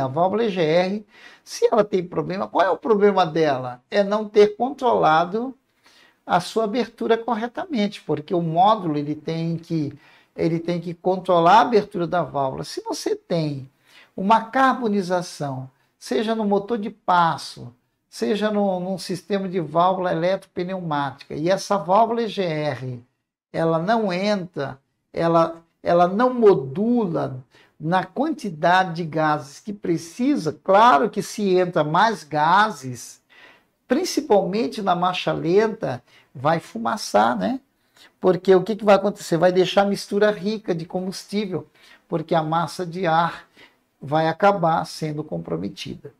A válvula EGR, se ela tem problema, qual é o problema dela? É não ter controlado a sua abertura corretamente, porque o módulo ele tem que ele tem que controlar a abertura da válvula. Se você tem uma carbonização, seja no motor de passo, seja no, num sistema de válvula eletropneumática, e essa válvula EGR, ela não entra, ela ela não modula na quantidade de gases que precisa. Claro que se entra mais gases, principalmente na marcha lenta, vai fumaçar, né? Porque o que, que vai acontecer? Vai deixar a mistura rica de combustível, porque a massa de ar vai acabar sendo comprometida.